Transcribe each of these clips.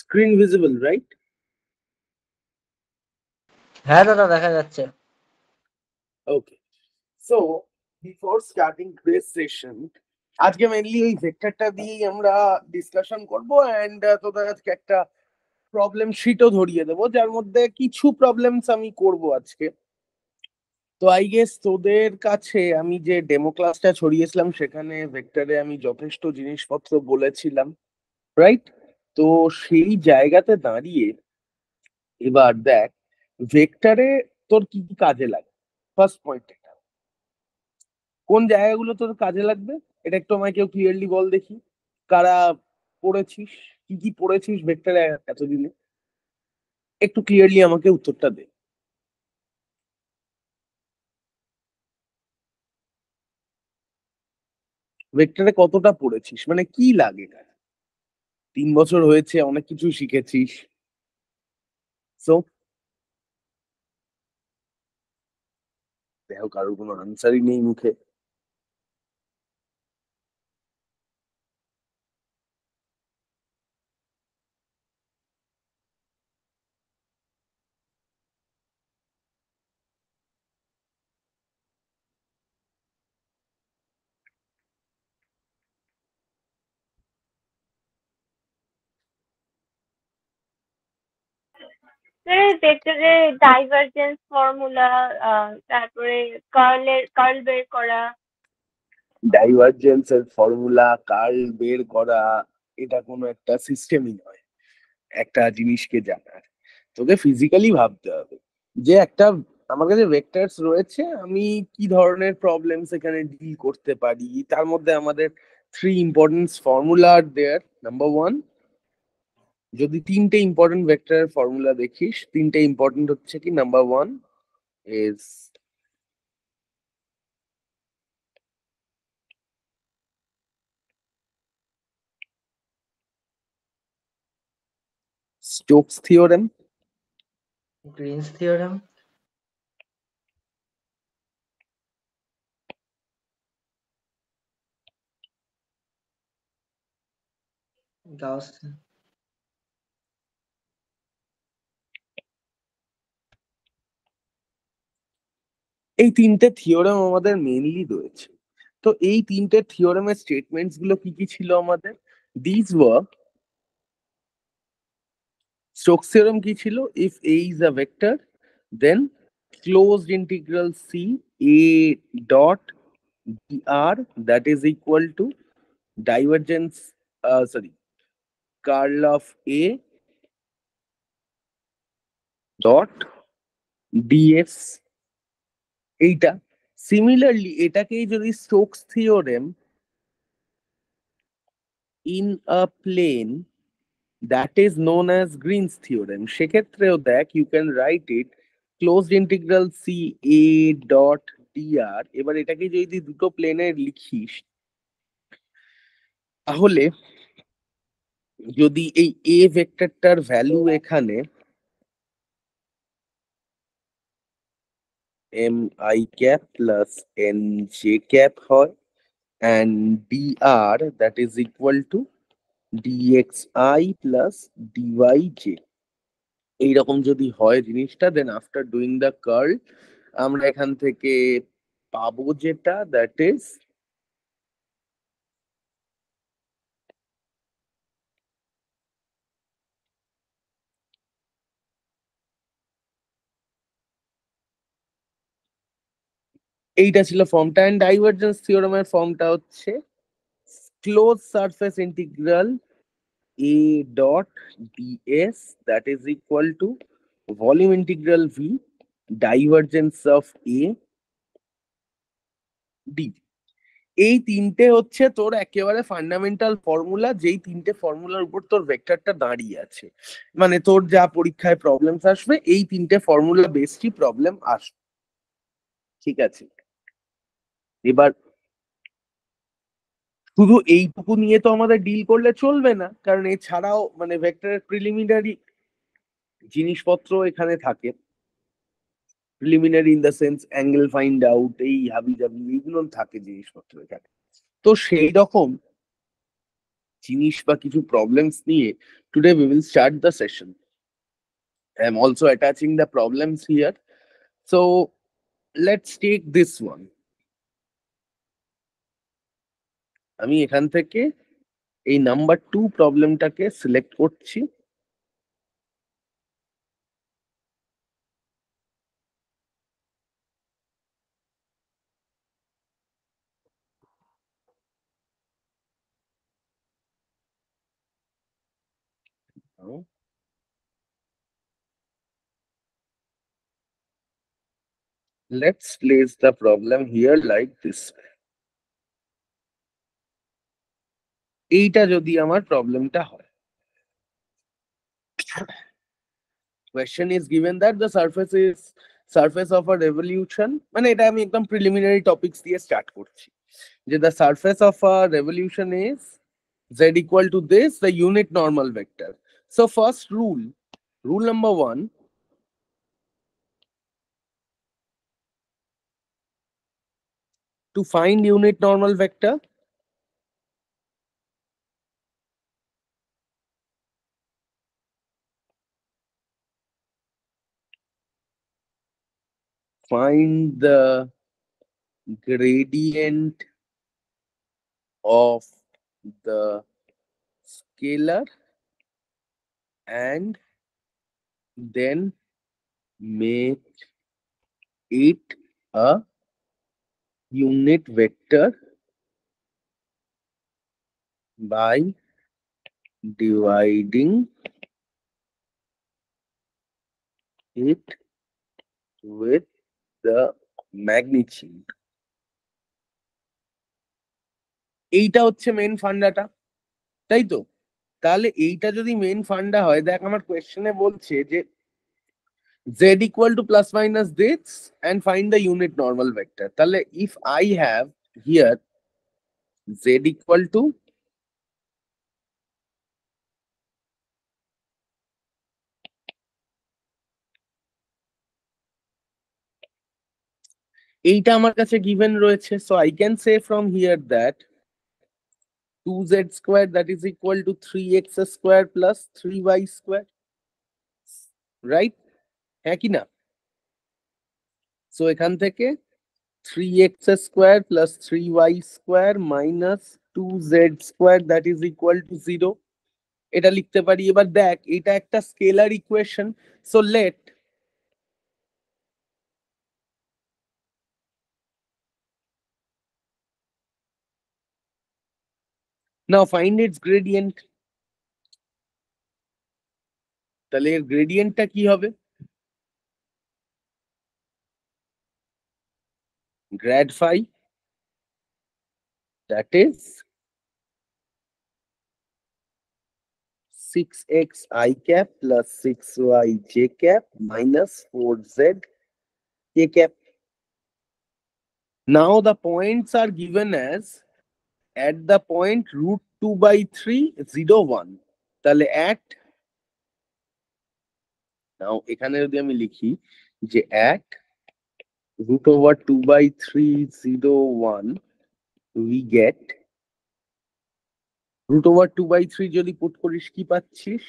Screen visible right হ্যাঁ দাদা দেখা যাচ্ছে okay so before starting this session আজকে মেনলি এই ভেক্টরটা দিয়েই আমরা ডিসকাশন করব এন্ড তোদের আজকে একটা প্রবলেম শিটও ধরিয়ে দেবো যার মধ্যে কিছু প্রবলেমস আমি করব আজকে তো আই গেস তোদের কাছে আমি যে ডেমো ক্লাসটা ছড়িয়েছিলাম সেখানে ভেক্টরে আমি যথেষ্ট জিনিসপত্র বলেছিলাম রাইট তো সেই জায়গাতে দাঁড়িয়ে এবার দেখ ভেক্টরে তোর কি কি কাজে লাগে ফার্স্ট পয়েন্ট এটা কোন জায়গাগুলো তোর কাজে লাগবে এটা একটু আমায় কেউ ক্লিয়ারলি বল দেখি কারা পড়েছিস কি কি পড়েছিস ভেক্টরে এতদিনে একটু ক্লিয়ারলি আমাকে উত্তরটা দে ভেক্টরে কতটা পড়েছিস মানে কি লাগে তিন বছর হয়েছে অনেক কিছু শিখেছিস সো দেখো কারোর কোনো আনসারই নেই মুখে দেখছে যে ডাইভারজেন্স ফর্মুলা তারপরে কার্লের কার্ল বের করা ডাইভারজেন্স এর ফর্মুলা কার্ল বের করা এটা কোনো একটা সিস্টেমই নয় একটা জিনিসকে জানার তোকে ফিজিক্যালি ভাবতে হবে যে একটা আমার কাছে ভেক্টরস রয়েছে আমি কি ধরনের প্রবলেম এখানে ডিল করতে পারি তার মধ্যে আমাদের থ্রি ইম্পর্টেন্স ফর্মুলা আর দেয়ার নাম্বার ওয়ান যদি তিনটে ইম্পর্টেন্ট ভেক্টরের ফর্মুলা দেখিস তিনটে ইম্পর্টেন্ট হচ্ছে কি number one is Stokes theorem Green's theorem Gauss এই তিনটে থিওরেম আমাদের মেইনলি রয়েছে তো এই তিনটে থিওরেমের স্টেটমেন্টস গুলো কি কি ছিল আমাদের দিস ওয়ার স্টোকস থিওরেম কি ছিল if A is a vector then integral C A dot dot r that is equal to divergence uh, sorry curl of A dot dx এইটা সিমিলারলি এটাকেই যদি Stokes theorem in a plane that is known as Green's theorem সেক্ষেত্রেও দেখ you can write it close integral C A dot D R এবার এটাকে যদি দুটো প্লেনের লিখিস তাহলে যদি এই এ ভেক্টরটার ভ্যালু এখানে M I cap plus N J cap হয় and D R that is equal to D X I plus D Y J এইরকম যদি হয় জিনিসটা then after doing the curl আমরা এখান থেকে পাবো যেটা দ্যাট ইজ এইটা ছিল ফর্মটা অ্যান্ড ডাইভার্জেন্স থিওরেমের ফর্মটা হচ্ছে close surface integral A dot DS that is equal to volume integral V divergence of A D এই তিনটে হচ্ছে তোর একেবারে ফান্ডামেন্টাল ফর্মুলা যেই তিনটে ফর্মুলার উপর তোর ভেক্টরটা দাঁড়িয়ে আছে মানে তোর যা পরীক্ষায় প্রবলেমস আসবে এই তিনটে ফর্মুলা বেসটি প্রবলেম আসবে ঠিক আছে এবার শুধু এইটুকু নিয়ে তো আমাদের ডিল করলে চলবে না কারণ এছাড়াও মানে ভেক্টরের প্রিলিমিনারি জিনিসপত্র এখানে থাকে preliminary in the sense angle find out এই হাবি জাবি এইগুলো থাকে জিনিসপত্র এখানে তো সেই রকম জিনিস বা কিছু প্রবলেমস নিয়ে today we will start the session I am also attaching the problems here so let's take this one अभी এখান থেকে এই নাম্বার 2 প্রবলেমটাকে সিলেক্ট করছি now let's place the problem here like this এইটা যদি আমার প্রবলেমটা হয় question is given that the surface is surface of a revolution মানে এটা আমি একদম preliminary topics দিয়ে start করছি যে the surface of a revolution is z equal to this the unit normal vector so first rule rule number 1 to find unit normal vector find the gradient of the scalar and then make it a unit vector by dividing it with the magnitude এইটা হচ্ছে main ফান্ডাটা তাই তো তাহলে এইটা যদি main ফান্ডা হয় দেখ আমার কোয়েশ্চেনে বলছে যে z equal to plus minus this and find the unit normal vector. Tale, if I have here z equal to এইটা আমার কাছে গিভেন রয়েছে so I can say from here that two Z square that is equal to three 3x square plus three Y square right হ্যাঁ কি না so এখান থেকে three 3x square plus three Y square minus two Z square that is equal to zero এটা লিখতে পারি এবার দেখ এটা একটা scalar equation so let Now find its gradient. তাহলে এর গ্রেডিয়েন্টটা কি হবে grad phi that is six X I cap plus six Y J cap minus four Z K cap Now the points are given as at the point root two by three zero one তাহলে at now এখানে যদি আমি লিখি যে at root over 2 by 301 we get root over 2 by 3 যদি put করিস কি পাচ্ছিস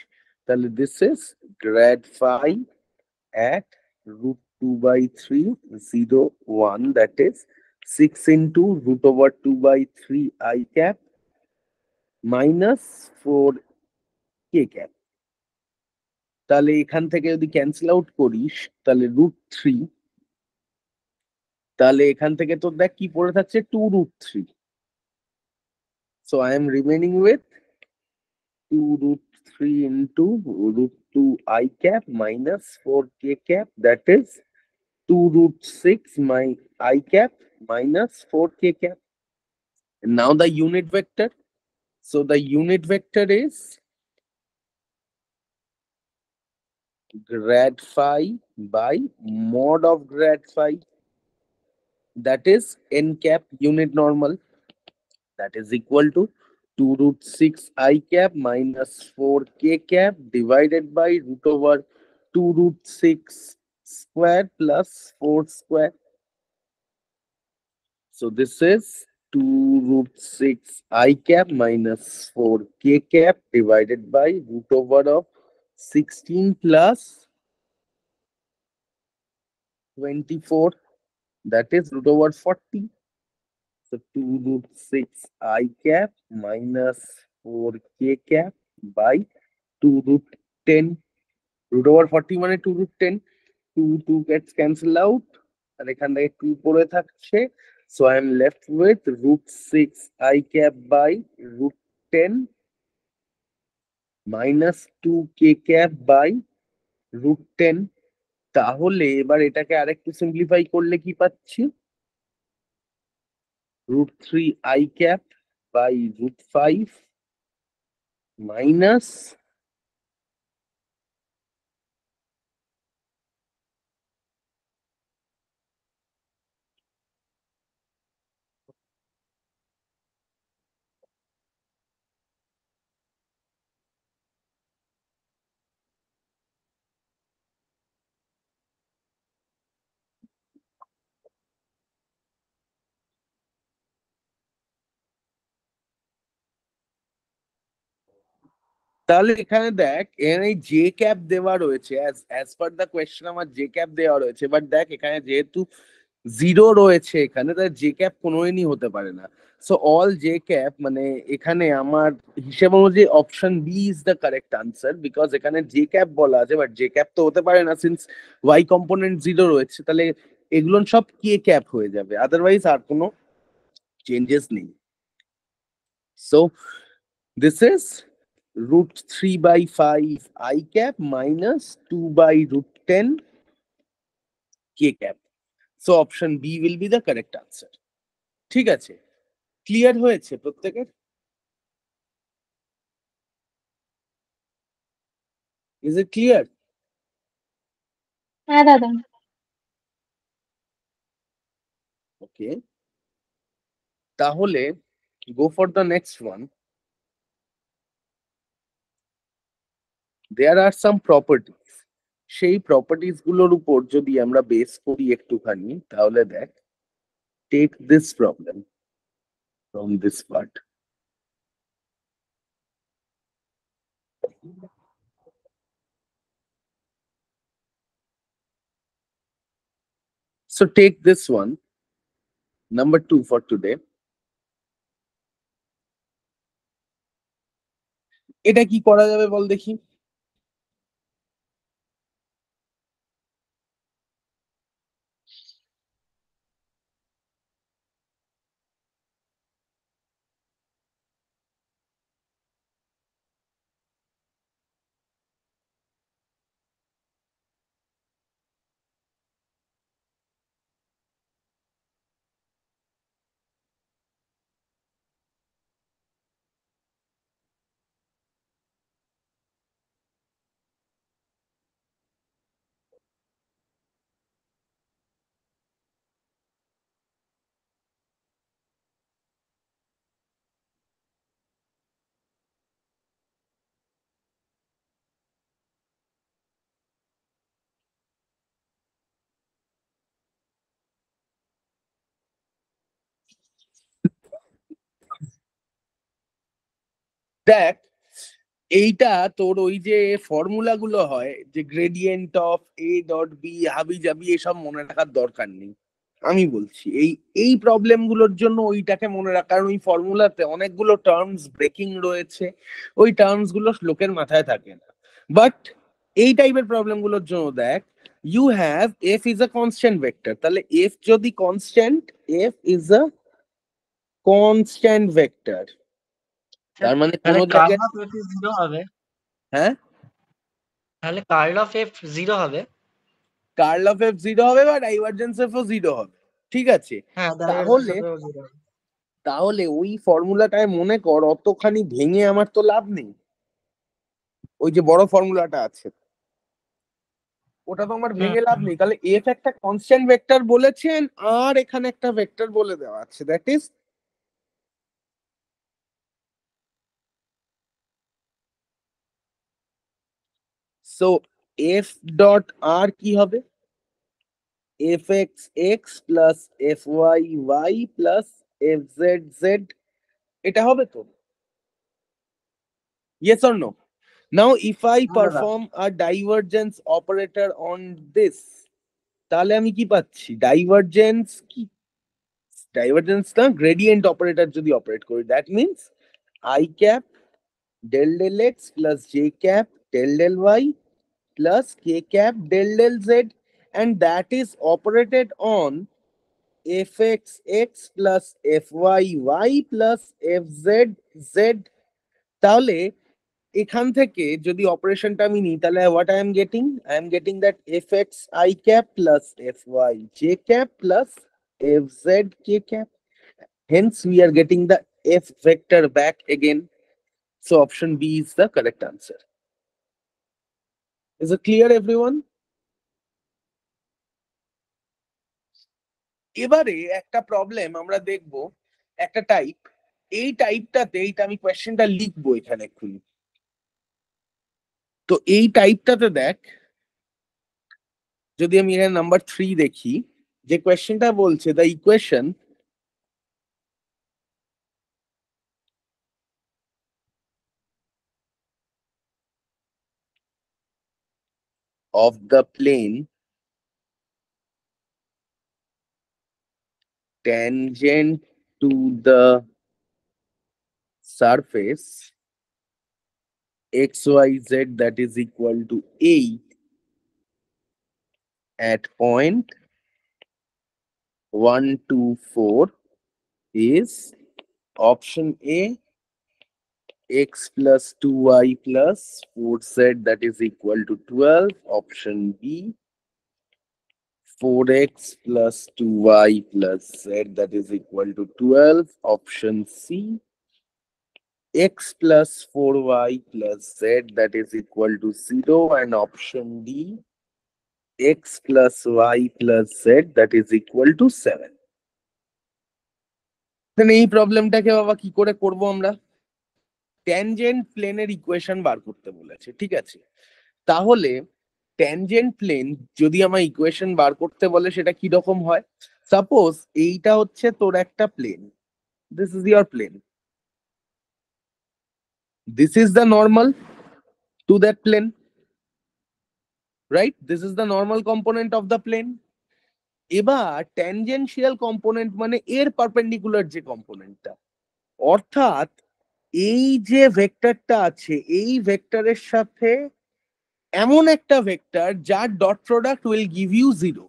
তাহলে this is grad phi at root 2 by 301 that is 6 into root over 2 by 3 i cap minus 4 k cap তাহলে এখান থেকে যদি ক্যান্সেল আউট করিস তাহলে রুট থ্রি তাহলে এখান থেকে তোর দেখ কি পড়ে থাকছে two root three so I am remaining with two root three into root two I cap minus four K cap that is two root six my I cap minus 4k cap. And now the unit vector. So the unit vector is grad phi by mod of grad phi. That is n cap unit normal. That is equal to 2 root 6 i cap minus 4 k cap divided by root over 2 root 6 square plus 4 square so this is 2 root 6 i cap minus 4 k cap divided by root over of 16 plus 24 that is root over 40 so 2 root 6 i cap minus 4 k cap by 2 root 10 root over 40 মানে 2 root 10 2 2 gets cancelled out I can write 2 পড়ে থাকছে So I am left with root 6 i cap by root 10 minus two K cap by root ten তাহলে এবার এটাকে আরেকটু simplify করলে কি পাচ্ছি root three I cap by root five minus তাহলে এখানে দেখ এখানে যে ক্যাপ দেওয়া রয়েছে অ্যাজ পার দ্য কোয়েশ্চেন আমার যে ক্যাপ দেওয়া রয়েছে বাট দেখ এখানে যেহেতু জিরো রয়েছে এখানে তাহলে যে ক্যাপ কোনোদিনই হতে পারে না সো অল যে ক্যাপ মানে এখানে আমার হিসেব অনুযায়ী option B is the correct answer because এখানে যে ক্যাপ বলা আছে বাট যে ক্যাপ তো হতে পারে না সিন্স ওয়াই কম্পোনেন্ট জিরো রয়েছে তাহলে এগুলো সব কে ক্যাপ হয়ে যাবে আদারওয়াইজ আর কোনো চেঞ্জেস নেই so this is root 3 by 5 i cap minus 2 by root 10 k cap. So option B will be the correct answer. ঠিক Clear ho হয়েছে প্রত্যেকের ইজ ইট ক্লিয়ার হ্যাঁ দাদা ওকে তাহলে go for the there are some properties সেই properties গুলোর উপর যদি আমরা বেস করি একটুখানি তাহলে দেখ take this problem from this part So take this one, number two for today. এটা কি করা যাবে বল দেখি দেখ এইটা তোর ওই যে ফর্মুলা গুলো হয় যে gradient of A dot B হাবি জাবি এসব মনে রাখার দরকার নেই আমি বলছি এই এই প্রবলেম গুলোর জন্য ওইটাকে মনে রাখ কারণ ওই ফর্মুলাতে অনেকগুলো টার্মস ব্রেকিং রয়েছে ওই টার্মস গুলো লোকের মাথায় থাকে না বাট এই টাইপের প্রবলেম গুলোর জন্য দেখ you have F is a constant vector তাহলে এফ যদি constant F is a constant vector তার মানে হ্যাঁ তাহলে কার্ল অফ এফ জিরো হবে কার্ল অফ জিরো হবে বা ডাইভারজেন্স এফ ও জিরো হবে ঠিক আছে হ্যাঁ, তাহলে তাহলে ওই ফর্মুলাটায় মনে কর অতখানি ভেঙে আমার তো লাভ নেই ওই যে বড় ফর্মুলাটা আছে ওটা তো আমার ভেঙে লাভ নেই তাহলে এফ একটা কনস্ট্যান্ট ভেক্টর বলেছেন আর এখানে একটা ভেক্টর বলে দেওয়া আছে that is so F dot R কি হবে F X X plus F Y Y plus F Z Z এটা হবে তো yes or no now if i perform a divergence operator on this তাহলে আমি কি পাচ্ছি ডাইভারজেন্স কি ডাইভারজেন্স না গ্রেডিয়েন্ট অপারেটর যদি অপারেট করি that means I cap del del X plus J cap del del Y plus k cap del del z and that is operated on fx x plus fy y plus fz z তাহলে এখান থেকে যদি অপারেশনটা আমি নিই তাহলে what i am getting i am getting that fx i cap plus fy j cap plus fz k cap hence we are getting the f vector back again so option b is the correct answer Is it clear everyone? এবারে একটা problem আমরা দেখব একটা type এই টাইপটাতে এইটা আমি কোয়েশ্চেনটা লিখবো এখানে এক্ষুনি তো এই টাইপটাতে দেখ যদি আমি এখানে নাম্বার থ্রি দেখি যে কোয়েশ্চেনটা বলছে the equation of the plane tangent to the surface xyz that is equal to 8 at point 124 is option A x plus 2y plus 4z that is equal to 12 option b 4x plus 2y plus z that is equal to 12 option c x plus 4y plus z that is equal to 0 and option d x plus y plus z that is equal to 7 problem? Take Baba, কি করে করব আমরা tangent প্লেনের equation বার করতে বলেছে ঠিক আছে তাহলে ট্যানজেন্ট প্লেন যদি আমার ইকুয়েশন বার করতে বলে সেটা কি রকম হয় সাপোজ এইটা হচ্ছে তোর একটা plane this is your plane this is the normal to that plane right this is the normal component of the plane এবার ট্যানজেন্সিয়াল কম্পোনেন্ট মানে এর পারপেন্ডিকুলার যে কম্পোনেন্টটা অর্থাৎ এই যে ভেক্টরটা আছে এই ভেক্টরের সাথে এমন একটা ভেক্টর যার dot product will give you zero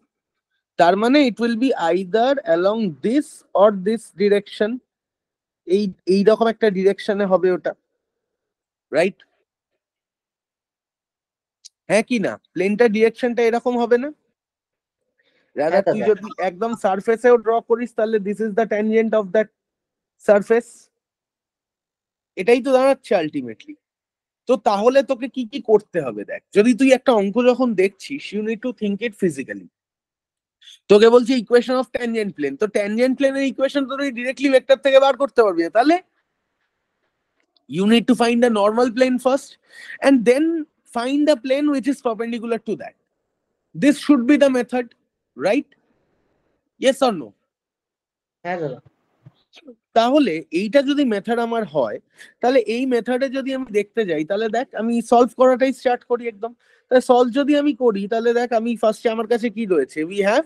তার মানে it will be either along this or this direction এই এইরকম একটা ডিরেকশনে হবে ওটা রাইট হ্যাঁ কি না প্লেনটা ডিরেকশনটা এরকম হবে না রাদা হ্যাঁ, তুই হ্যাঁ। যদি একদম সারফেসেও ড্র করিস তাহলে this is the tangent of that surface এটাই তো দাঁড়াচ্ছে আলটিমেটলি তো তাহলে তোকে কি কি করতে হবে দেখ যদি তুই একটা অঙ্ক যখন দেখছিস you need to think it physically তোকে বলছি ইকুয়েশন অফ ট্যানজেন্ট প্লেন তো ট্যানজেন্ট প্লেনের ইকুয়েশন তো তুই ডিরেক্টলি ভেক্টর থেকে বার করতে পারবি তাহলে you need to find a normal plane first and then find a plane which is perpendicular to that this should be the method right yes or no হ্যাঁ দাদা তাহলে এইটা যদি মেথড আমার হয় তাহলে এই মেথডে যদি আমি দেখতে যাই তাহলে দেখ আমি সলভ করাটাই স্টার্ট করি একদম তাহলে সলভ যদি আমি করি তাহলে দেখ আমি ফার্স্টে আমার কাছে কি রয়েছে we have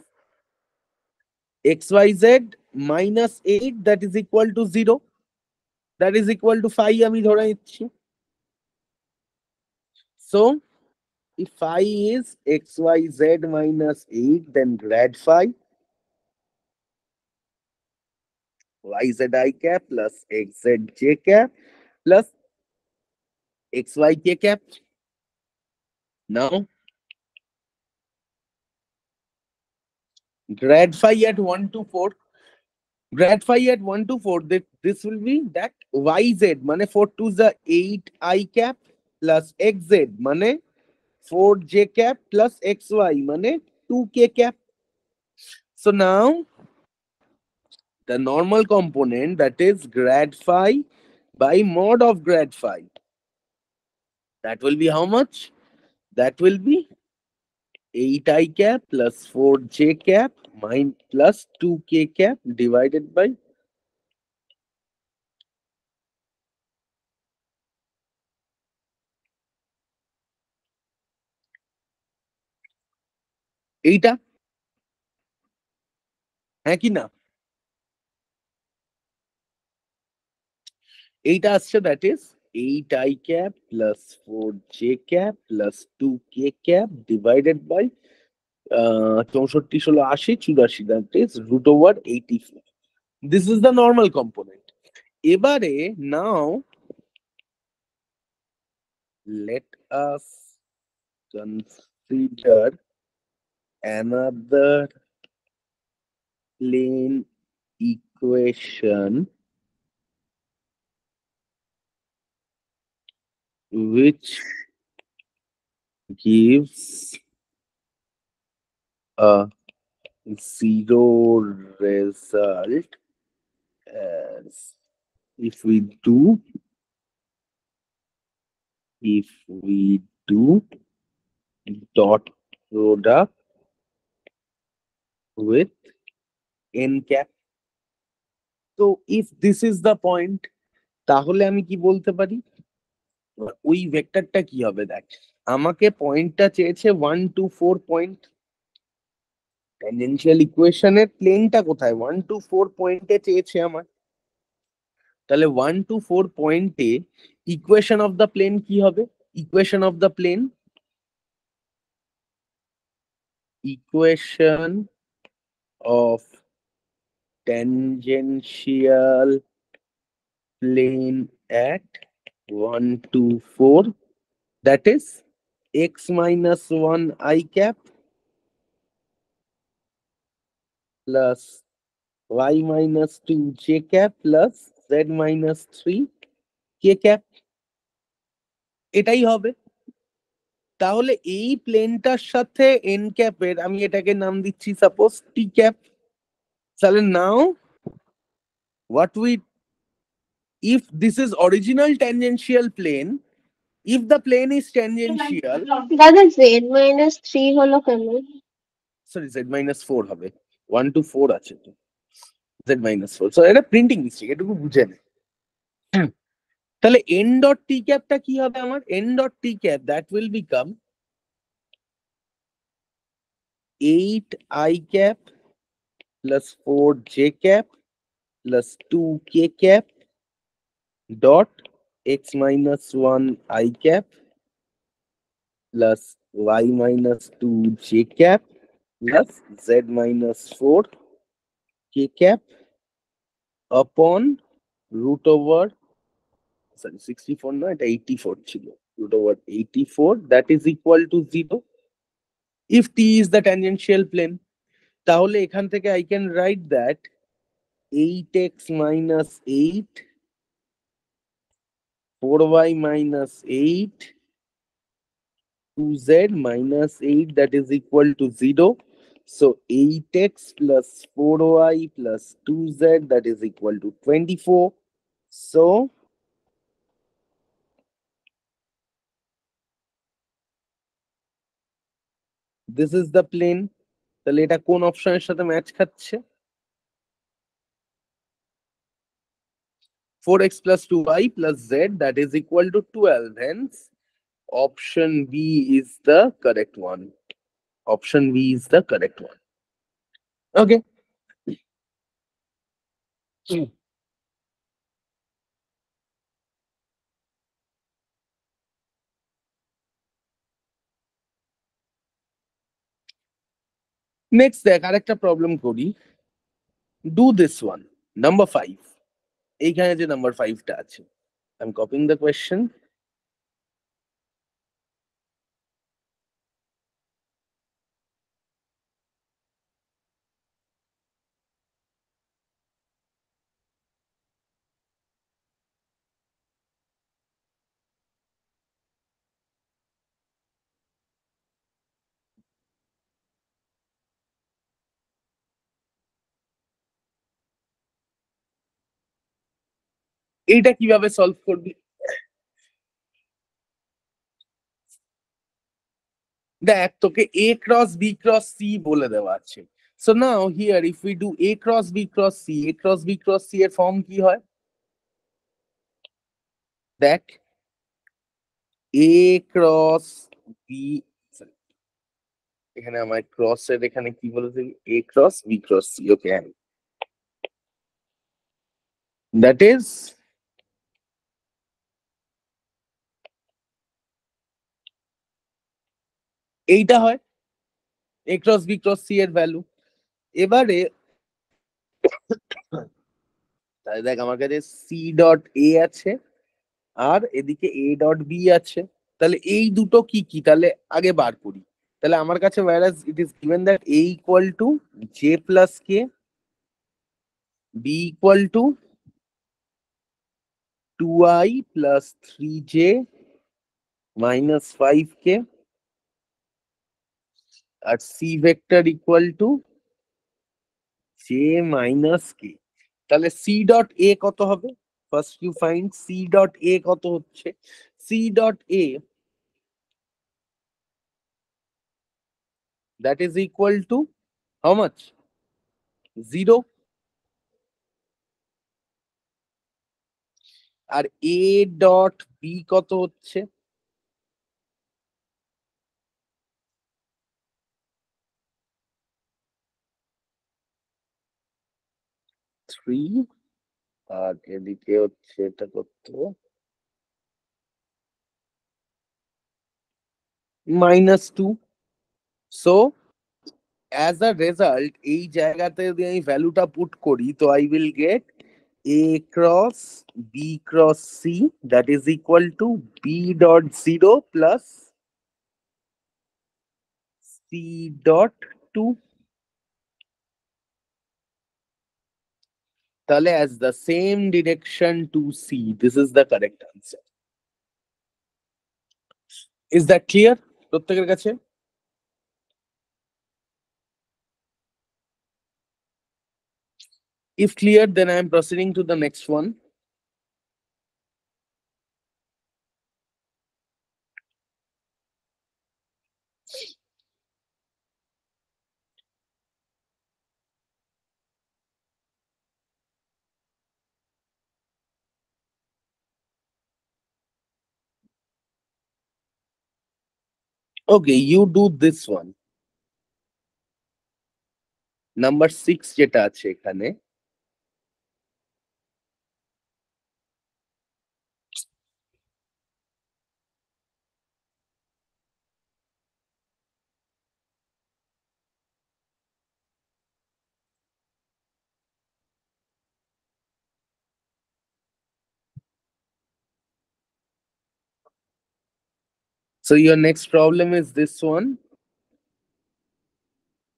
X Y Z minus eight that is equal to zero that is equal to five আমি ধরে নিচ্ছি so is X Y Z minus eight then grad five yzi cap plus xzj cap plus xyk cap. Now, grad phi at 1 to 4, grad phi at 1 to 4, this, this will be that yz, money 4 to the 8i cap plus xz, money 4j cap plus xy, money 2k cap. So now, the normal component that is grad phi by mod of grad phi. That will be how much? That will be 8i cap plus 4j cap minus plus 2k cap divided by eta. হ্যাঁ এইটা আসছে that is eight I cap plus four J cap plus two K cap divided by চৌষট্টি ষোলো আশি চুরাশি that is root over eighty four this is the normal component এবারে now let us consider another plane equation which gives a zero result as if we do if we do dot product with n cap so if this is the point তাহলে আমি কি বলতে পারি ওই ভেক্টরটা কি হবে দেখ আমাকে পয়েন্টটা চেয়েছে ওয়ান টু ফোর পয়েন্ট ট্যানজেনশিয়াল ইকুয়েশনের প্লেনটা কোথায় ওয়ান টু ফোর পয়েন্টে চেয়েছে আমার তাহলে ওয়ান টু ফোর পয়েন্টে ইকুয়েশন অফ দ্য প্লেন কি হবে equation of the plane equation of tangential plane at 1, 2, 4. That is x minus 1 i cap plus y minus 2 j cap plus z minus 3 k cap. এটাই হবে তাহলে এই প্লেনটার সাথে N ক্যাপের আমি এটাকে নাম দিচ্ছি সাপোজ টি ক্যাপ তাহলে now what we if this is original tangential plane, if the plane is tangential, that is z minus 3 holo কেমন sorry z minus 4 hobe 1 to 4 ache to z minus 4 so এটা printing mistake এটুকু বুঝে নে তাহলে n dot t cap টা কি হবে আমার n dot t cap that will become 8 i cap plus 4 j cap plus 2 k cap dot x minus 1 i cap plus y minus 2 j cap plus z minus 4 k cap upon root over sorry 64 not 84 chilo root over 84 that is equal to 0 if t is the tangential plane তাহলে এখান i can write that 8x minus 8 4y minus 8 2z minus 8 that is equal to 0 so 8x plus 4y plus 2z that is equal to 24 so this is the plane The later cone option সাথে match. 4x plus 2y plus z that is equal to 12. Hence, option B is the correct one. Option B is the correct one. Okay. Next, the character problem Cody. Do this one. Number five. এইখানে যে number ফাইভটা আছে I am copying the question এইটা কিভাবে solve করবি দেখ তোকে A cross B cross C বলে দেওয়া আছে so now here if you do A cross B cross C A cross B cross C এর ফর্ম কি হয় দেখ এ ক্রস বি এখানে আমার ক্রস এর এখানে কি বলেছে A cross B cross C okay that is এইটা হয় A cross B cross C এর ভ্যালু এবারে তাহলে দেখ আমার কাছে সি ডট এ আছে আর এদিকে এ ডট বি আছে তাহলে এই দুটো কি কি তাহলে আগে বার করি তাহলে আমার কাছে whereas it is given that A equal to J plus K B equal to two I plus three J minus five K আর C vector equal to J minus K তাহলে সি ডট এ কত হবে first you find C dot A কত হচ্ছে C dot A that is equal to how much zero আর A dot B কত হচ্ছে three আর এদিকে হচ্ছে এটা কত minus two so as a result এই জায়গাতে যদি আমি ভ্যালুটা পুট করি তো I will get A cross B cross C that is equal to B dot zero plus C dot two Tale has the same direction to C. This is the correct answer. Is that clear? If clear, then I am proceeding to the next one. okay you do this one Number six, যেটা So your next problem is this one.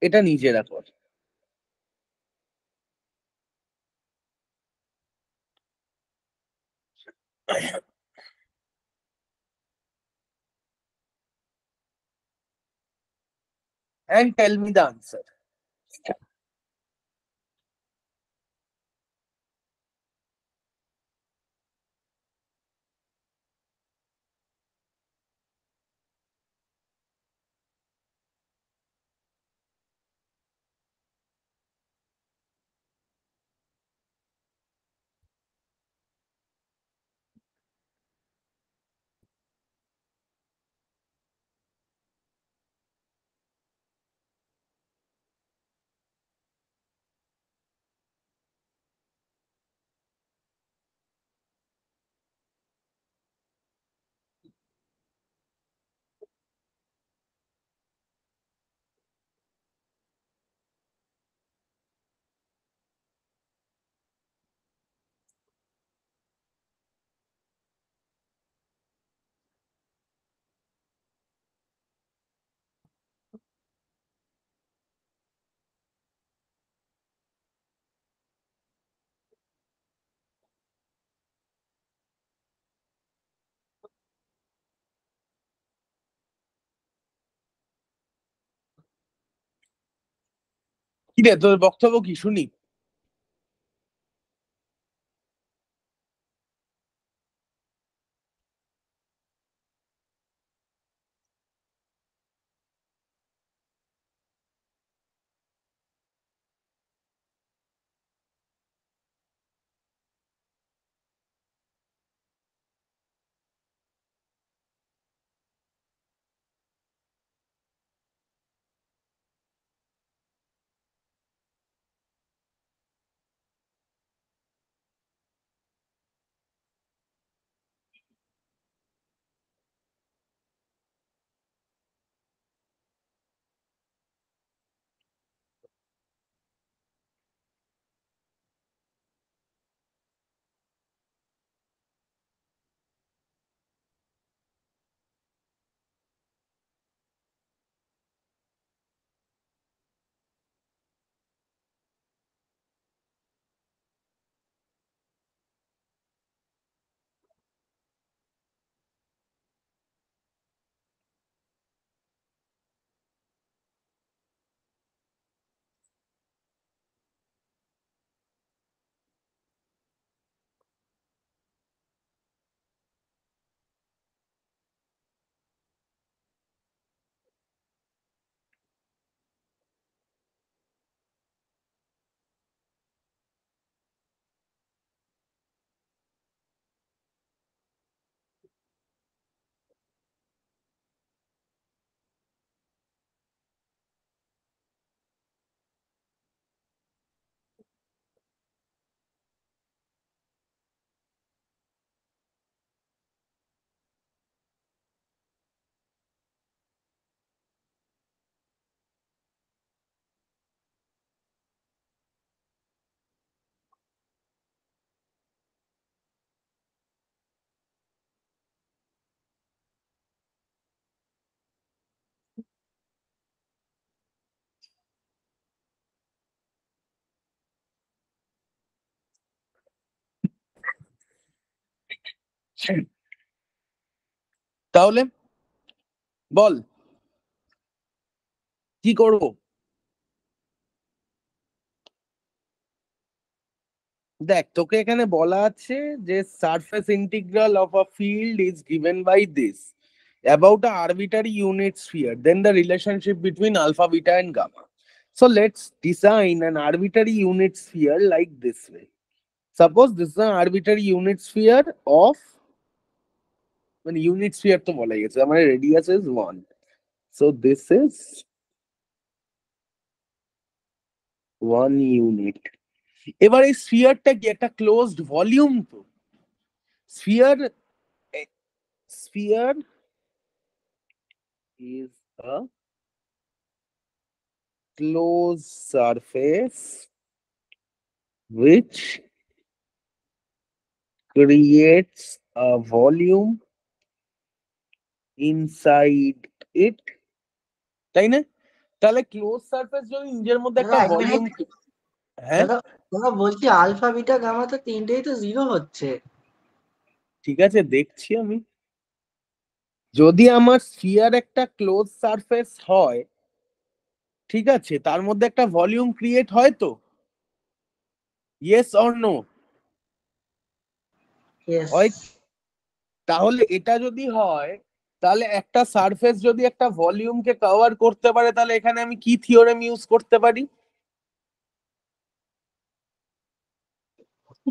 It' an নিজে রাখো And tell me the answer. কি রে তোর বক্তব্য কি শুনি তাহলে বল কি করব দেখ তোকে এখানে বলা আছে যে surface integral of a field is given by this about a arbitrary unit sphere then the relationship between alpha beta and gamma so let's design an arbitrary unit sphere like this way suppose this is an arbitrary unit sphere of মানে unit sphere তো বলা গেছে আমার radius is one so this is one unit এবার এই স্ফিয়ারটা কি একটা ক্লোজড ভলিউম তো sphere sphere is a closed surface which creates a volume inside it তাই না তাহলে ক্লোজ সারফেস যদি নিজের মধ্যে একটা ভলিউম হ্যাঁ তোমরা বলছি আলফা বিটা গামা তো তিনটেই তো জিরো হচ্ছে ঠিক আছে দেখছি আমি যদি আমার স্ফিয়ার একটা ক্লোজ সারফেস হয় ঠিক আছে তার মধ্যে একটা ভলিউম ক্রিয়েট হয় তো ইয়েস অর নো হয় তাহলে এটা যদি হয় তাহলে একটা সারফেস যদি একটা ভলিউমকে কভার করতে পারে তাহলে এখানে আমি কি থিওরেম ইউজ করতে পারি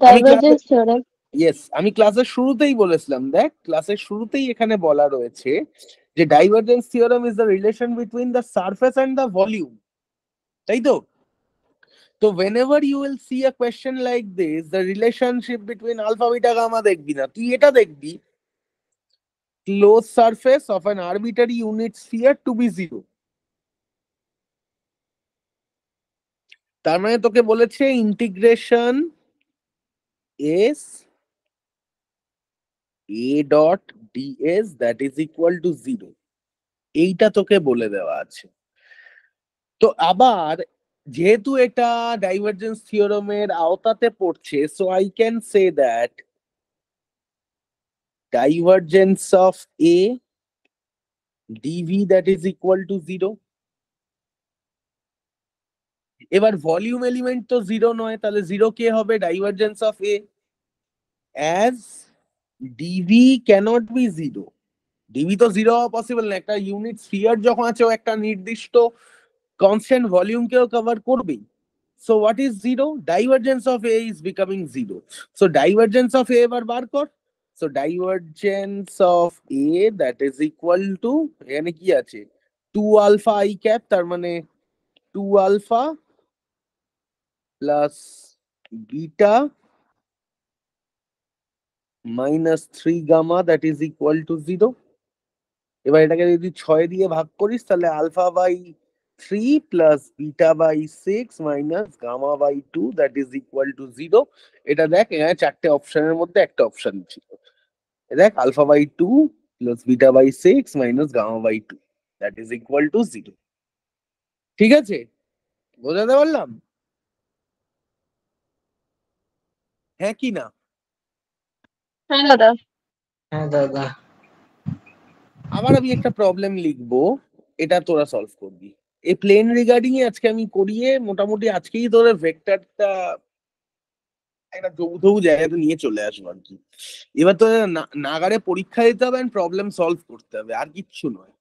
ডাইভারজেন্স ইয়েস আমি ক্লাসের শুরুতেই বলেছিলাম দেখ ক্লাসের শুরুতেই এখানে বলা রয়েছে যে divergence theorem is the relation between the surface and the volume তাই তো তো whenever you will see a question like this the relationship between alpha beta gamma দেখবি না তুই এটা দেখবি closed surface of an arbitrary unit sphere to be zero তার মানে তোকে বলেছে integration S A dot DS that is equal to zero এইটা তোকে বলে দেওয়া আছে তো আবার যেহেতু এটা ডাইভারজেন্স থিওরমের আওতাতে পড়ছে so I can say that divergence of A dV that is equal to 0 এবার ভলিউম এলিমেন্ট তো জিরো নয় তাহলে জিরো কে হবে divergence of A as DV can't be zero DV তো জিরো হওয়া পসিবল না একটা ইউনিট স্ফিয়ার যখন আছে একটা নির্দিষ্ট কনস্ট্যান্ট ভলিউমকেও কভার করবেই so what is zero divergence of A is becoming zero so divergence of A এবার বার কর so divergence of A that is equal to এখানে কি আছে টু আলফা আই ক্যাপ তার মানে two alpha plus beta minus three gamma that is equal to zero এবার এটাকে যদি ছয় দিয়ে ভাগ করিস তাহলে alpha by three plus beta by six minus gamma by two that is equal to zero এটা দেখ এখানে চারটে অপশনের মধ্যে একটা অপশন ছিল দেখ alpha by two plus beta by six minus gamma by two that is equal to zero ঠিক আছে বোঝাতে পারলাম হ্যাঁ কি না হ্যাঁ দাদা হ্যাঁ দাদা আবার আমি একটা প্রবলেম লিখবো এটা তোরা সলভ করবি এই প্লেন রিগার্ডিং আজকে আমি করিয়ে মোটামুটি আজকেই তোর ভেক্টরটা একটা যৌথ জায়গাতে নিয়ে চলে আসবো আর কি এবার তো নাগারে পরীক্ষা দিতে হবে প্রবলেম সলভ করতে হবে আর কিচ্ছু নয়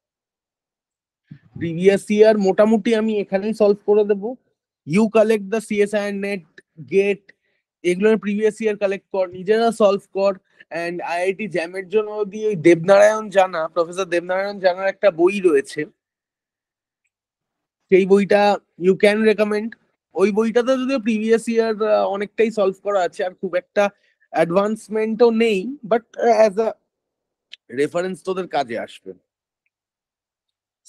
প্রিভিয়াস ইয়ার মোটামুটি আমি এখানেই সলভ করে দেবো you collect the CSI NET GATE এগুলো প্রিভিয়াস ইয়ার কালেক্ট কর নিজেরা সলভ কর অ্যান্ড আইআইটি জ্যামের জন্য দিয়ে ওই দেবনারায়ণ জানা প্রফেসর দেবনারায়ণ জানার একটা বই রয়েছে সেই বইটা ইউ ক্যান রেকমেন্ড ওই বইটাতে যদিও প্রিভিয়াস ইয়ার অনেকটাই সলভ করা আছে আর খুব একটা অ্যাডভান্সমেন্টও নেই বাট অ্যাজ আ রেফারেন্স তোদের কাজে আসবে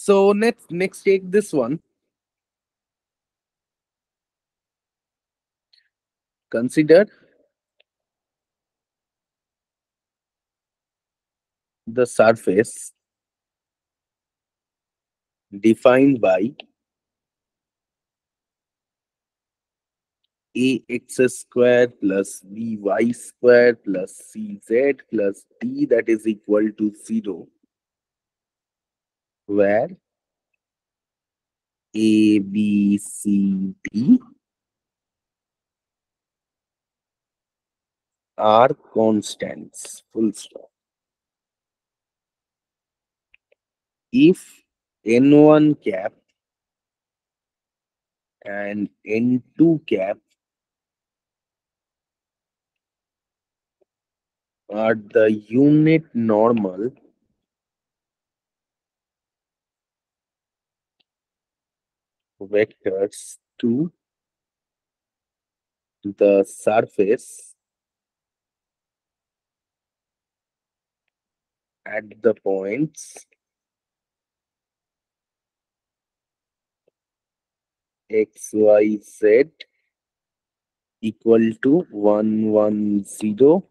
so next next take this one consider the surface defined by ax square plus by square plus cz plus d that is equal to 0 where a b c d are constants full stop if n1 cap and n2 cap at the unit normal vectors to the surface at the points x y z equal to 110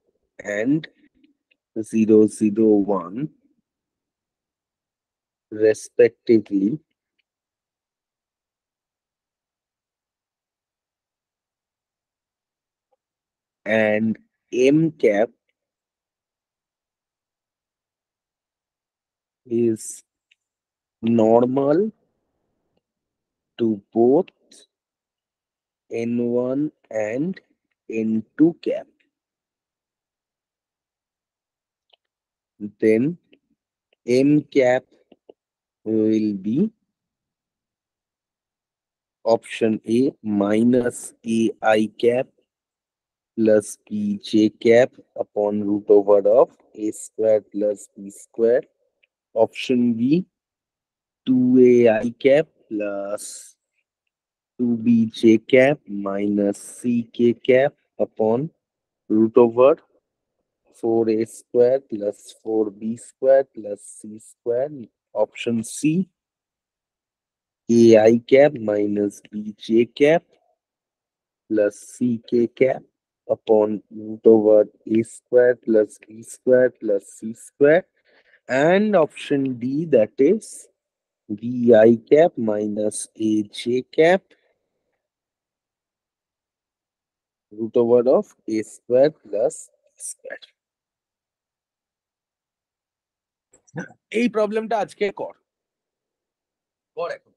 and 001 respectively and m cap is normal to both n1 and n2 cap then m cap will be option A minus AI cap plus b j cap upon root over of A square plus B square. Option B 2AI cap plus 2BJ cap minus CK cap upon root over 4a square plus 4b square plus c square option c ai cap minus bj cap plus ck cap upon root over a square plus b square plus c square and option d that is vi cap minus aj cap root over of a square plus b square এই প্রবলেমটা আজকে কর কর এখন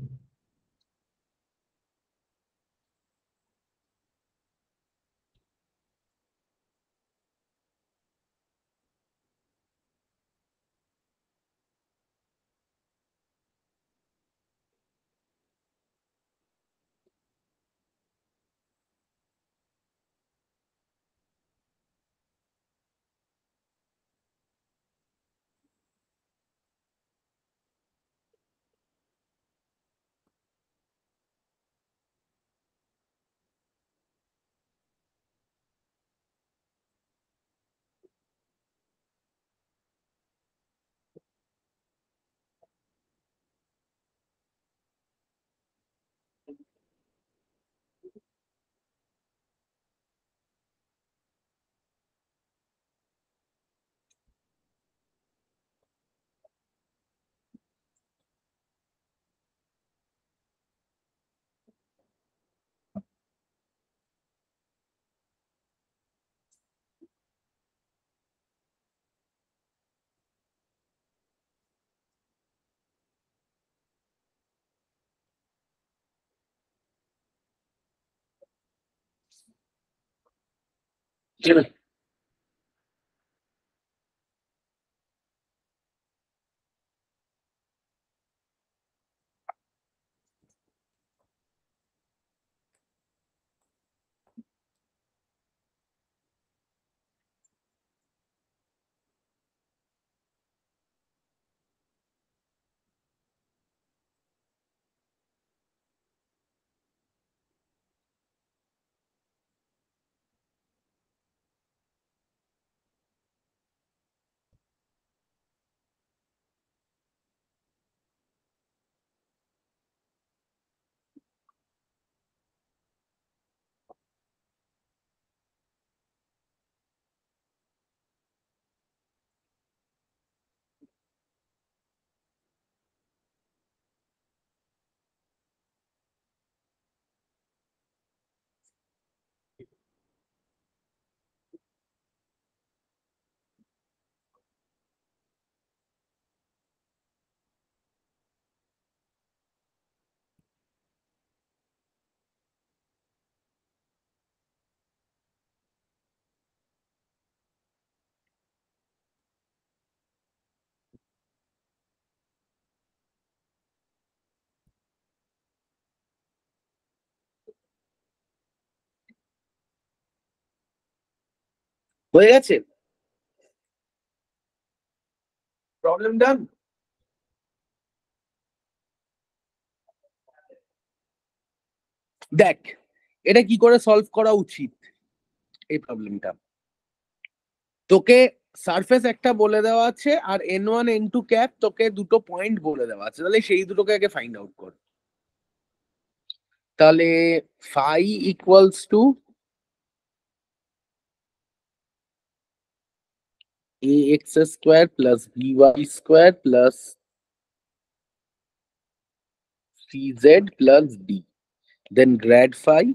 Mm-hmm. Jimmy. হয়ে গেছে problem ডান দেখ এটা কি করে সলভ করা উচিত এই প্রবলেমটা তোকে সারফেস একটা বলে দেওয়া আছে আর N one N two cap তোকে দুটো পয়েন্ট বলে দেওয়া আছে তাহলে সেই দুটোকে আগে ফাইন্ড আউট কর তাহলে phi equals to ax square plus by square plus cz plus d. Then grad phi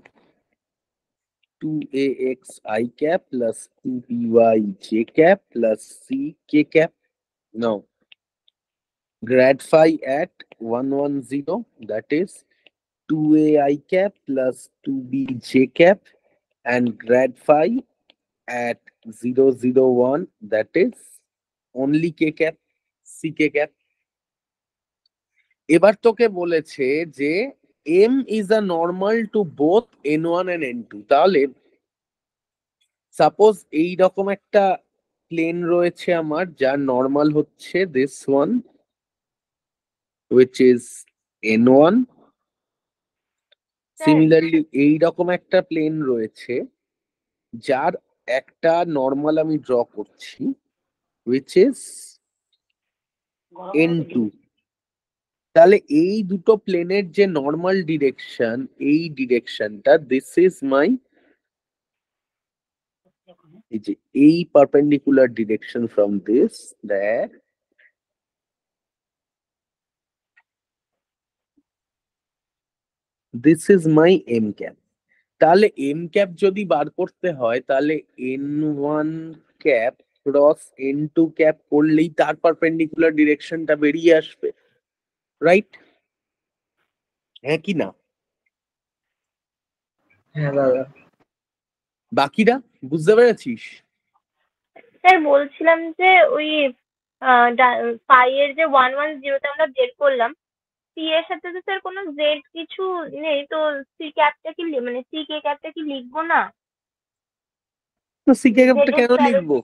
2ax i cap plus 2by j cap plus c k cap. Now, grad phi at 110 that is 2ai cap plus 2b j cap and grad phi at 001 that is only k cap c k cap এবার তোকে বলেছে যে m is a normal to both n1 and n2 তাহলে suppose এই রকম একটা plane রয়েছে আমার যার নর্মাল হচ্ছে this one which is n1 similarly এই রকম একটা প্লেন রয়েছে যার একটা নর্মাল আমি ড্র করছি উইচ ইজ এন টু তাহলে এই দুটো প্লেনের যে নর্মাল ডিরেকশন এই ডিরেকশনটা দিস ইজ মাই এই যে এই perpendicular direction from this that this is my m তাহলে এন ক্যাপ যদি বার করতে হয় তাহলে N one cap cross N two cap করলেই তার পারপেন্ডিকুলার ডিরেকশনটা বেরিয়ে আসবে রাইট হ্যাঁ কি না হ্যাঁ দাদা বাকিরা বুঝতে পেরেছিস স্যার বলছিলাম যে ওই পাইয়ের যে ওয়ান ওয়ান জিরোতে আমরা বের করলাম সি এর সাথে তো স্যার কোনো জেড কিছু নেই তো সি ক্যাপটা কি মানে সি কে ক্যাপটা কি লিখবো না তো সি কে ক্যাপটা কেন লিখবো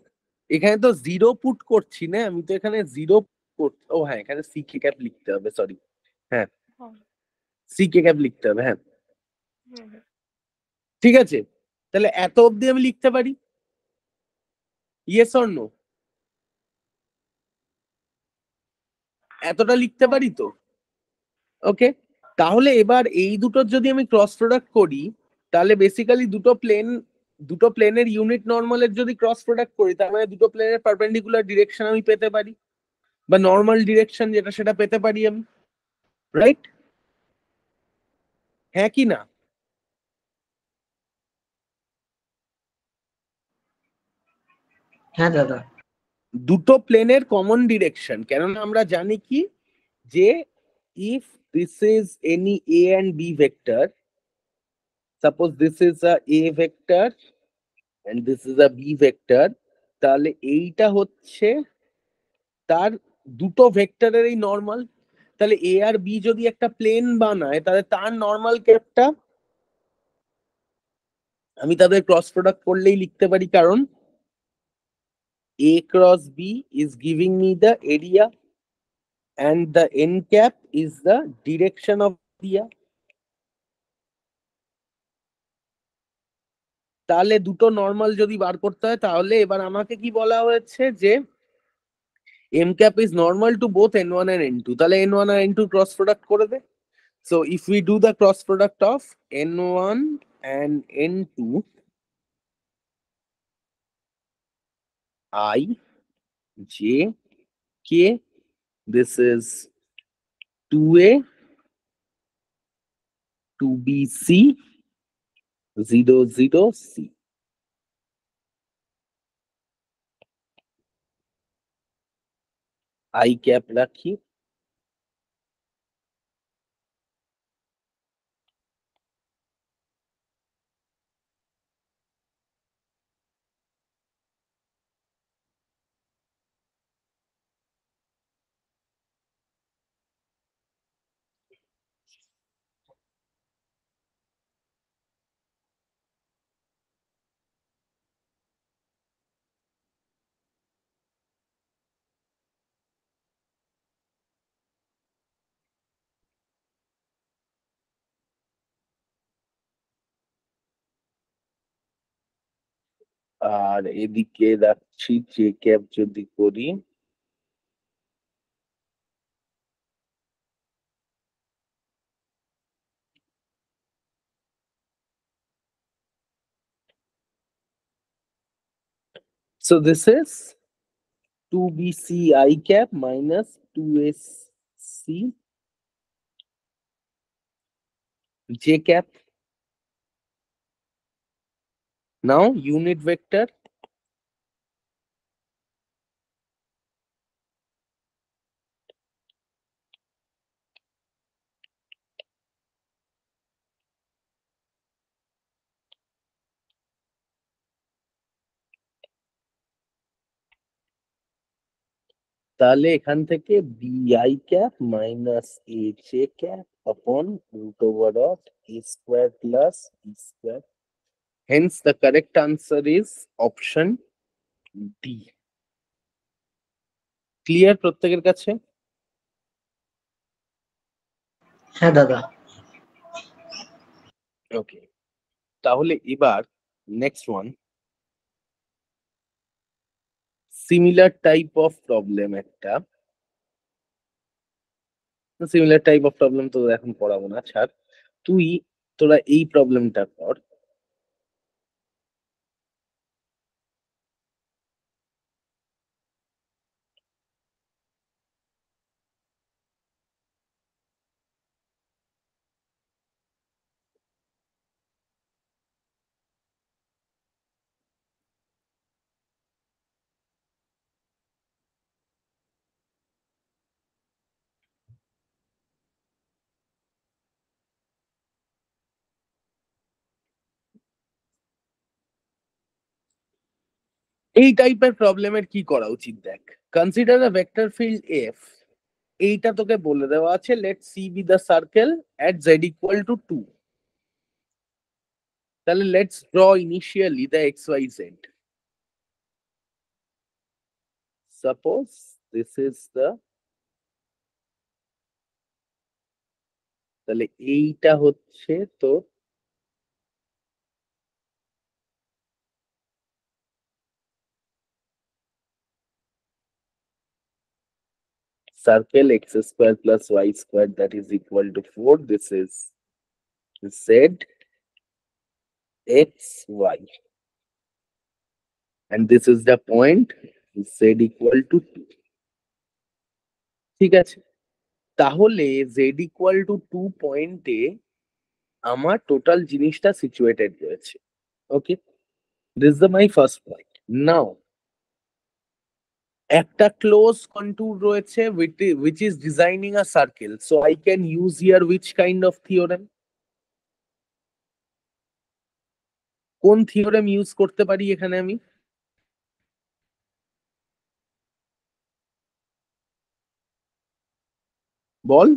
এখানে তো জিরো পুট করছি না আমি তো এখানে জিরো ও হ্যাঁ এখানে সি কে ক্যাপ লিখতে হবে সরি হ্যাঁ সি কে ক্যাপ লিখতে হবে হ্যাঁ ঠিক আছে তাহলে এত অবধি আমি লিখতে পারি ইয়েস অর নো এতটা লিখতে পারি তো ওকে তাহলে এবার এই দুটোর যদি আমি ক্রস প্রোডাক্ট করি তাহলে বেসিক্যালি দুটো প্লেন দুটো প্লেনের ইউনিট নর্মালের যদি ক্রস প্রোডাক্ট করি তার মানে দুটো প্লেনের পারপেন্ডিকুলার ডিরেকশন আমি পেতে পারি বা নর্মাল ডিরেকশন যেটা সেটা পেতে পারি আমি রাইট হ্যাঁ কি না হ্যাঁ দাদা দুটো প্লেনের কমন ডিরেকশন কেননা আমরা জানি কি যে if this is any a and b vector suppose this is a a vector and this is a b vector তাহলে এইটা হচ্ছে তার দুটো ভেক্টরের এই নর্মাল তাহলে এ আর বি যদি একটা প্লেন বানায় তাহলে তার নর্মাল ক্যাপটা আমি তাদের ক্রস প্রোডাক্ট করলেই লিখতে পারি কারণ a cross b is giving me the area and the n cap is the direction of দিয়া তাহলে দুটো নর্মাল যদি বার করতে হয় তাহলে এবার আমাকে কি বলা হয়েছে যে M cap is normal to both N one and N two তাহলে এন ওয়ান আর এন টু ক্রস প্রোডাক্ট করে দে so if we do the cross product of N one and N two I J K this is 2a 2bc 0 0 c i cap lucky. আর এদিকে রাখছি যে cap যদি করি So this is 2bc i cap minus 2sc j cap Now unit vector তাহলে এখান থেকে BI cap minus H A cap upon root over of A square plus B square Hence, the correct answer is option D. Clear প্রত্যেকের কাছে হ্যাঁ দাদা okay তাহলে এবার next one similar type of problem একটা সিমিলার টাইপ অফ প্রবলেম তো এখন পড়াবো না ছাড় তুই তোরা এই প্রবলেমটা কর এই টাইপের প্রবলেমের কি করা উচিত দেখ consider a vector field F এইটা তোকে বলে দেওয়া আছে let C be the circle at Z equal to two তাহলে let's draw initially the X Y Z suppose this is the তাহলে এইটা হচ্ছে তোর circle x square plus y square that is equal to 4. This is z x y. And this is the point z equal to 2. ঠিক আছে তাহলে Z equal to two পয়েন্টে আমার total জিনিসটা সিচুয়েটেড রয়েছে okay this the my first point now একটা close contour রয়েছে which is designing a circle so I can use here which kind of theorem কোন থিওরেম ইউজ করতে পারি এখানে আমি বল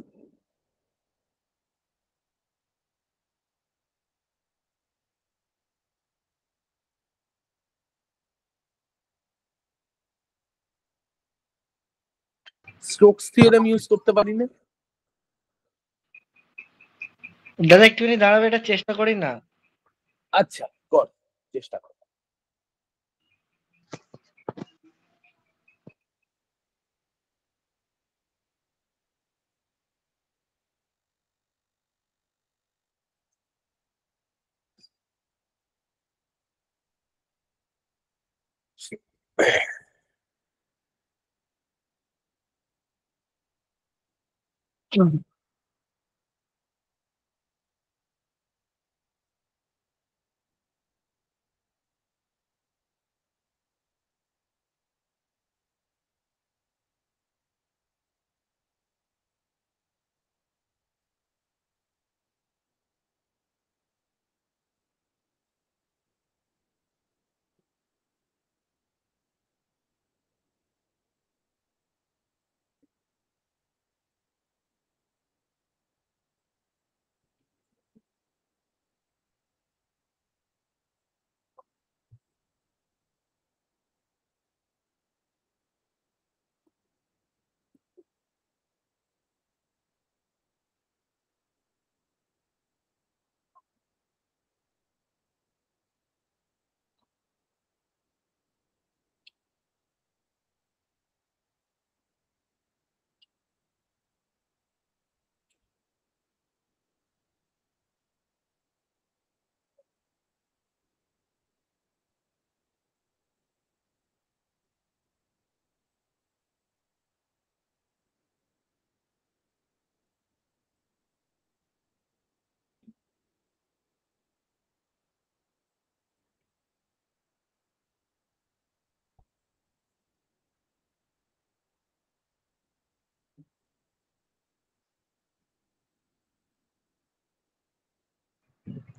স্টোকস থিওরেম ইউজ করতে পারি না দাদা একটুখানি দাঁড়াবে এটা চেষ্টা করি না আচ্ছা কর চেষ্টা কর Yeah. Mm-hmm.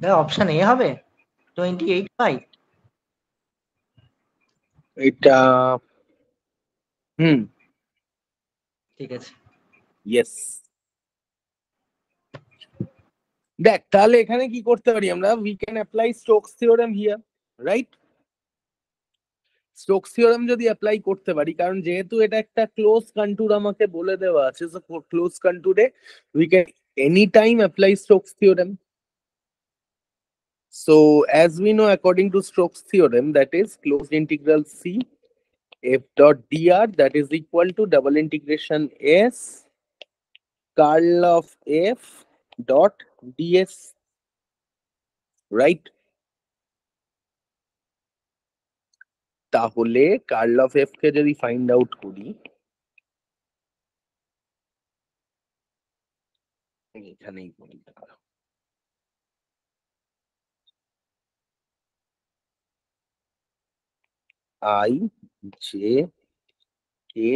দাদা অপশন এ হবে টোয়েন্টি এইট বাই এটা হুম ঠিক আছে ইয়েস দেখ তাহলে এখানে কি করতে পারি আমরা we can apply Stokes theorem here right Stokes theorem যদি অ্যাপ্লাই করতে পারি কারণ যেহেতু এটা একটা ক্লোজ কন্ট্রোল আমাকে বলে দেওয়া আছে সো ক্লোজ কন্ট্রোলে we can any time apply Stokes theorem So as we know, according to Stokes' theorem, that is closed integral C f dot dr that is equal to double integration S curl of f dot ds. Right? তাহলে curl of F কে যদি find out করি এখানেই করি I J কে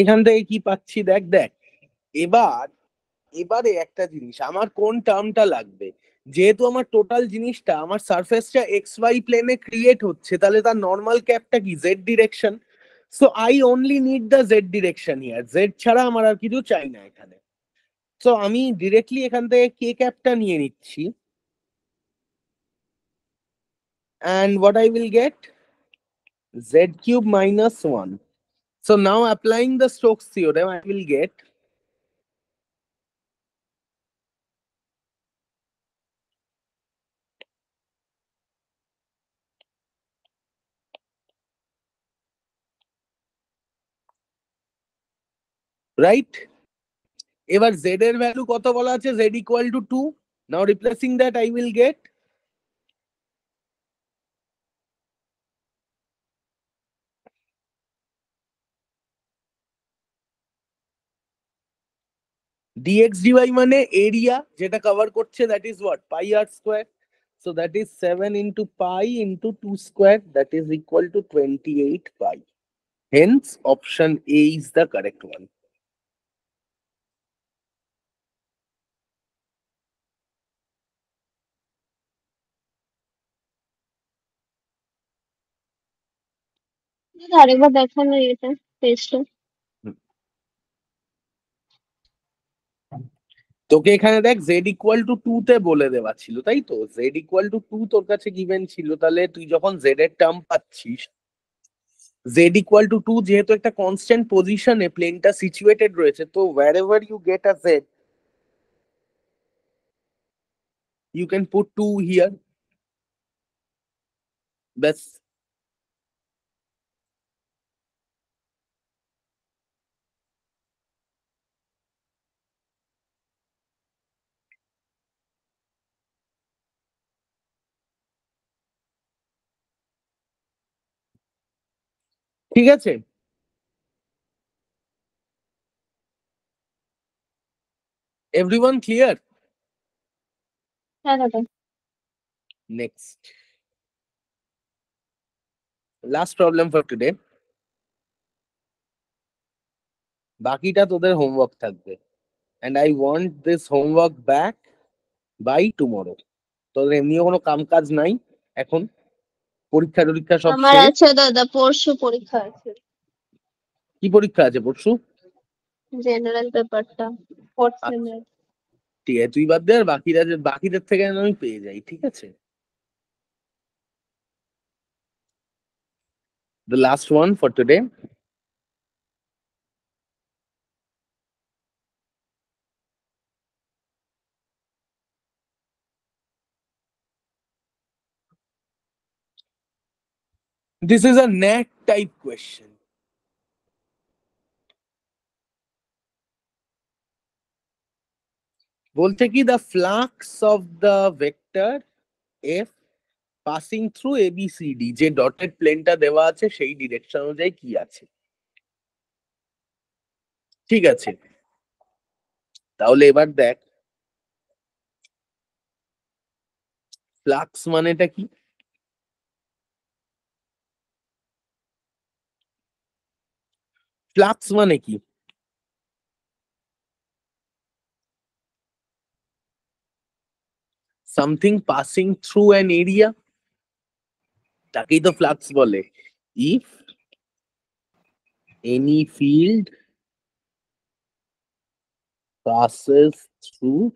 এখান থেকে কি পাচ্ছি দেখ দেখ এবার এবারে একটা জিনিস আমার কোন টার্মটা লাগবে যেহেতু আমার টোটাল জিনিসটা আমার সারফেসটা এক্স ওয়াই প্লেনে ক্রিয়েট হচ্ছে তাহলে তার নর্মাল ক্যাপটা কি Z direction so I only need the Z direction here Z ছাড়া আমার আর কিছু চাই না এখানে সো আমি ডিরেক্টলি এখান থেকে কে ক্যাপটা নিয়ে নিচ্ছি and what I will get z cube minus 1. So now applying the Stokes theorem, I will get right এবার z এর ভ্যালু কত বলা আছে z equal to two now replacing that I will get dx dy মানে area যেটা cover করছে that is what pi R square so that is seven into pi into two square that is equal to twenty eight pi hence option A is the correct one আরেকবার দেখানো এটা টেস্টটা তোকে এখানে দেখ Z equal to two তে বলে দেওয়া ছিল তাই তো জেড ইকুয়াল টু টু তোর কাছে গিভেন ছিল তাহলে তুই যখন জেড এর টার্ম পাচ্ছিস জেড ইকুয়াল টু টু যেহেতু একটা কনস্ট্যান্ট পজিশনে প্লেনটা সিচুয়েটেড রয়েছে তো wherever you get a Z you can put two here ব্যাস ঠিক আছে everyone clear next last problem for today বাকিটা তোদের হোমওয়ার্ক থাকবে and I want this homework back by tomorrow তোদের এমনিও কোনো কাম কাজ নাই এখন পরীক্ষা টরীক্ষা সব আমার আছে দাদা পরশু পরীক্ষা আছে কি পরীক্ষা আছে পরশু জেনারেল পেপারটা ফোর্থ আচ্ছা। ঠিক আছে তুই বাদ দে আর বাকিরা যে বাকিদের থেকে আমি পেয়ে যাই ঠিক আছে the last one for today This is a NAT type question. বলছে কি the flux of the vector F passing through ABCD যে ডটেড প্লেনটা দেওয়া আছে সেই ডিরেকশন অনুযায়ী কি আছে ঠিক আছে তাহলে এবার দেখ ফ্লাক্স মানেটা কি फ्लैक्स वन है की something passing through an area ताकि तो फ्लैक्स बोले if any field passes through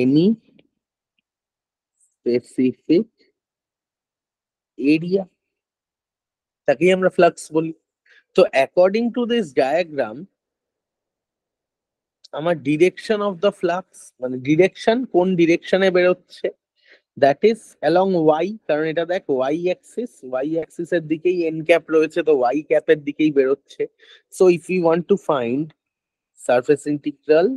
any specific area তাকেই আমরা ফ্লাক্স বলি তো অ্যাকর্ডিং টু দিস ডায়াগ্রাম আমার ডিরেকশন অফ দ্য ফ্লাক্স মানে ডিরেকশন কোন ডিরেকশনে বেরোচ্ছে দ্যাট ইজ অ্যালং ওয়াই কারণ এটা দেখ ওয়াই অ্যাক্সিস ওয়াই অ্যাক্সিস এর দিকেই এন ক্যাপ রয়েছে তো ওয়াই ক্যাপ এর দিকেই বেরোচ্ছে so if you want to find surface integral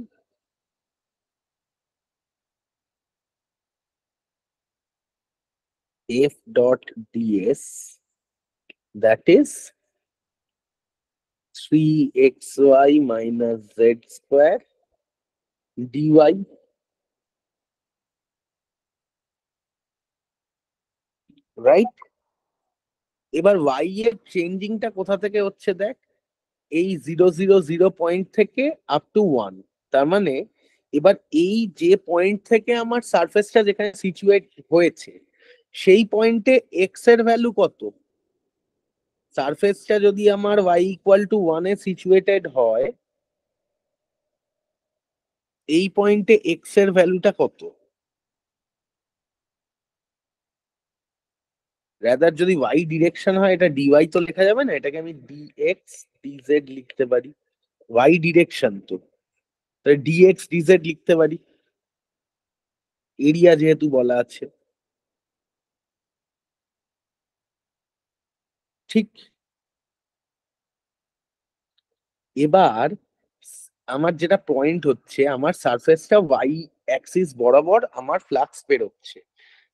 F dot DS that is 3xy minus z square dy right এবার ওয়াই এর চেঞ্জিং টা কোথা থেকে হচ্ছে দেখ এই জিরো জিরো জিরো পয়েন্ট থেকে আপ টু ওয়ান তার মানে এবার এই যে পয়েন্ট থেকে আমার সারফেসটা যেখানে সিচুয়েট হয়েছে সেই পয়েন্টে এক্স এর ভ্যালু কত সারফেসটা যদি আমার y ইকুয়াল টু ওয়ান এ সিচুয়েটেড হয় এই পয়েন্টে x এর ভ্যালুটা কত রাদার যদি y ডিরেকশন হয় এটা dy তো লেখা যাবে না এটাকে আমি dx dz লিখতে পারি y ডিরেকশন তো তাহলে dx dz লিখতে পারি এরিয়া যেহেতু বলা আছে ঠিক এবার আমার যেটা পয়েন্ট হচ্ছে আমার সারফেসটা ওয়াই অ্যাক্সিস বরাবর আমার ফ্লাক্স বেরোচ্ছে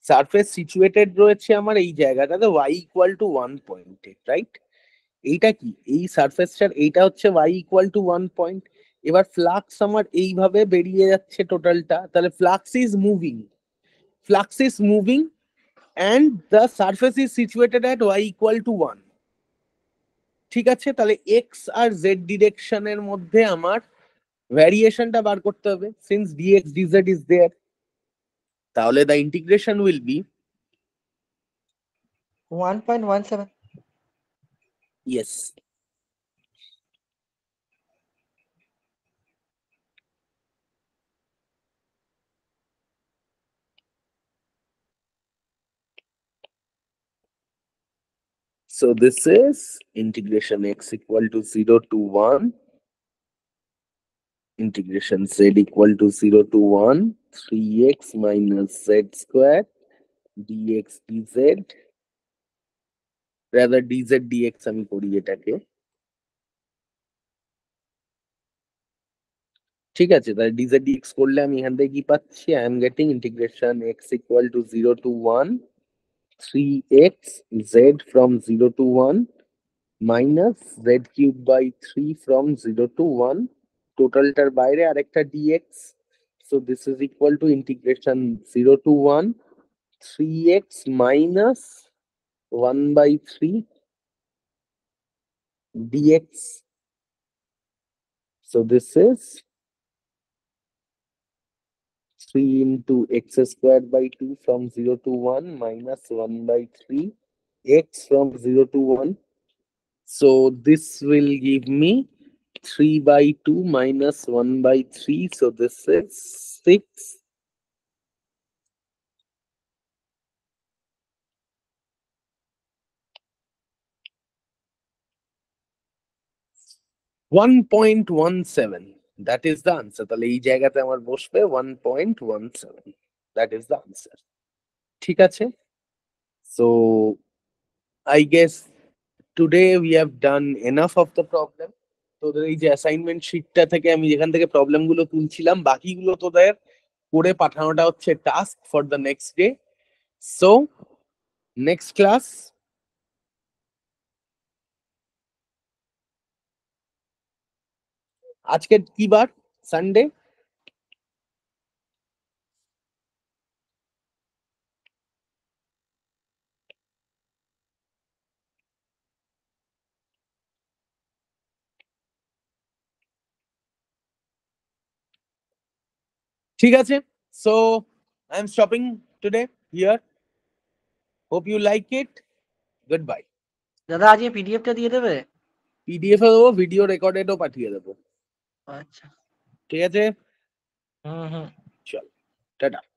সারফেস সিচুয়েটেড রয়েছে আমার এই জায়গাটাতে ওয়াই ইকুয়াল টু ওয়ান পয়েন্টে রাইট এইটা কি এই সারফেসটার এইটা হচ্ছে Y equal to one point এবার ফ্লাক্স আমার এইভাবে বেরিয়ে যাচ্ছে টোটালটা তাহলে flux is moving flux is moving and the surface is situated at Y equal to one ঠিক আছে তাহলে এক্স আর জেড ডিরেকশনের মধ্যে আমার ভ্যারিয়েশনটা বার করতে হবে since DX DZ is there তাহলে the integration will be 1.17 yes So this is integration x equal to 0 to 1. Integration z equal to 0 to 1. 3x minus z squared dx dz. Rather dz dx আমি করি এটাকে ঠিক আছে তাহলে dz dx করলে আমি এখান থেকে কি পাচ্ছি I am getting integration x equal to 0 to 1 3x z from 0 to 1 minus z cube by 3 from 0 to 1 total by the arekta dx so this is equal to integration 0 to 1 3x minus 1 by 3 dx so this is 3 into x squared by 2 from 0 to 1 minus 1 by 3 x from 0 to 1 so this will give me 3 by 2 minus 1 by 3 so this is 6 1.17 that is the answer তাহলে এই জায়গাতে আমার বসবে one point one seven that is the answer ঠিক আছে so I guess today we have done enough of the problem তোদের এই যে অ্যাসাইনমেন্ট শিটটা থেকে আমি যেখান থেকে প্রবলেমগুলো তুলছিলাম বাকিগুলো তোদের করে পাঠানোটা হচ্ছে task for the next day so next class আজকে কি বার সানডে ঠিক আছে so I am stopping today here hope you like it good bye দাদা আজকে পিডিএফটা দিয়ে দেবে পিডিএফ এ দেবো ভিডিও রেকর্ডেডও পাঠিয়ে দেবো अच्छा ठीक है हम्म हम्म चलो टाटा